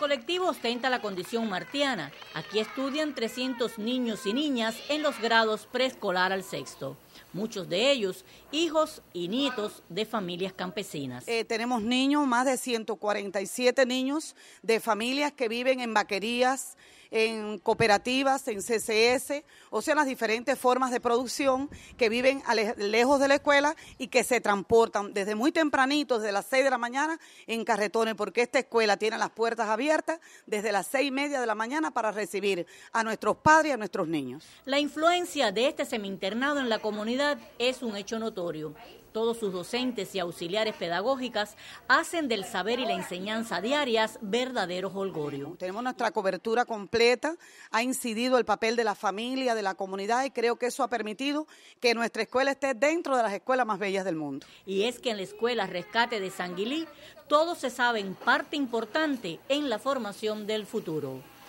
colectivo ostenta la condición martiana. Aquí estudian 300 niños y niñas en los grados preescolar al sexto muchos de ellos hijos y nietos de familias campesinas. Eh, tenemos niños, más de 147 niños de familias que viven en vaquerías, en cooperativas, en CCS, o sea, las diferentes formas de producción que viven lejos de la escuela y que se transportan desde muy tempranito, desde las 6 de la mañana, en carretones, porque esta escuela tiene las puertas abiertas desde las seis y media de la mañana para recibir a nuestros padres y a nuestros niños. La influencia de este semi en la comunidad es un hecho notorio. Todos sus docentes y auxiliares pedagógicas hacen del saber y la enseñanza diarias verdaderos holgorio. Tenemos nuestra cobertura completa, ha incidido el papel de la familia, de la comunidad y creo que eso ha permitido que nuestra escuela esté dentro de las escuelas más bellas del mundo. Y es que en la escuela Rescate de Sanguilí todos se saben parte importante en la formación del futuro.